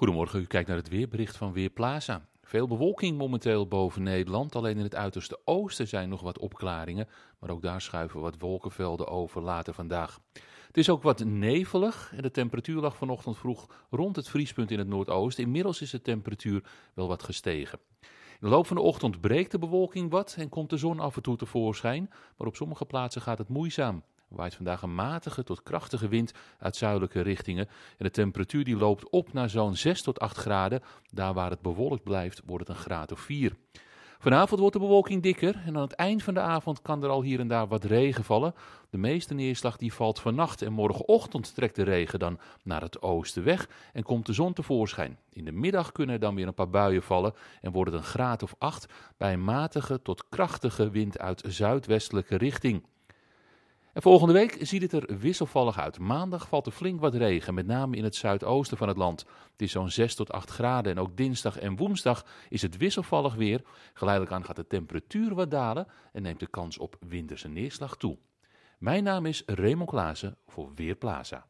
Goedemorgen, u kijkt naar het weerbericht van Weerplaza. Veel bewolking momenteel boven Nederland. Alleen in het uiterste oosten zijn nog wat opklaringen. Maar ook daar schuiven wat wolkenvelden over later vandaag. Het is ook wat nevelig en de temperatuur lag vanochtend vroeg rond het vriespunt in het noordoosten. Inmiddels is de temperatuur wel wat gestegen. In de loop van de ochtend breekt de bewolking wat en komt de zon af en toe tevoorschijn. Maar op sommige plaatsen gaat het moeizaam waait vandaag een matige tot krachtige wind uit zuidelijke richtingen. En de temperatuur die loopt op naar zo'n 6 tot 8 graden. Daar waar het bewolkt blijft, wordt het een graad of 4. Vanavond wordt de bewolking dikker en aan het eind van de avond kan er al hier en daar wat regen vallen. De meeste neerslag die valt vannacht en morgenochtend trekt de regen dan naar het oosten weg en komt de zon tevoorschijn. In de middag kunnen er dan weer een paar buien vallen en wordt het een graad of acht bij een matige tot krachtige wind uit zuidwestelijke richting volgende week ziet het er wisselvallig uit. Maandag valt er flink wat regen, met name in het zuidoosten van het land. Het is zo'n 6 tot 8 graden en ook dinsdag en woensdag is het wisselvallig weer. Geleidelijk aan gaat de temperatuur wat dalen en neemt de kans op winterse neerslag toe. Mijn naam is Raymond Klaassen voor Weerplaza.